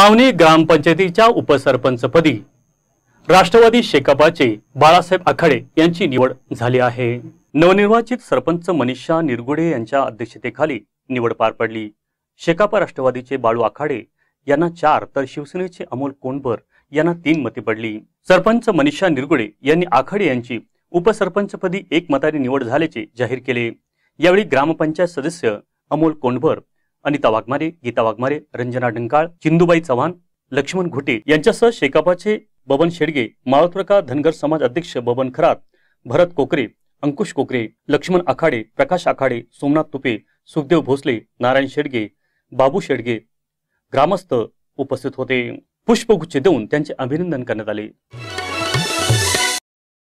सावनी ग्रामपंचायतीच्या उपसरपंचपदी राष्ट्रवादी शेकापाचे बाळासाहेब आखाडे यांची निवड झाली आहे नवनिर्वाचित सरपंच मनीषा निरगुडे यांच्या अध्यक्षतेखाली निवड पार पडली शेकापा राष्ट्रवादीचे बाळू आखाडे यांना चार तर शिवसेनेचे अमोल कोंडभर यांना तीन मते पडली सरपंच मनीषा निरगुडे यांनी आखाडे यांची उपसरपंचपदी एक मताने निवड झाल्याचे जाहीर केले यावेळी ग्रामपंचायत सदस्य अमोल कोंडभर अनिता वाघमारे गीता वाघमारे रंजना डंकाळ चिंदूबाई चव्हाण लक्ष्मण घुटे यांच्यासह शेकापाचे बबन शेडगे माळोत्रका धनगर समाज अध्यक्ष बबन खरात भरत कोकरे अंकुश कोकरे लक्ष्मण आखाडे प्रकाश आखाडे सोमनाथ तुपे सुखदेव भोसले नारायण शेडगे बाबू शेडगे ग्रामस्थ उपस्थित होते पुष्पगुच्छ देऊन त्यांचे अभिनंदन करण्यात आले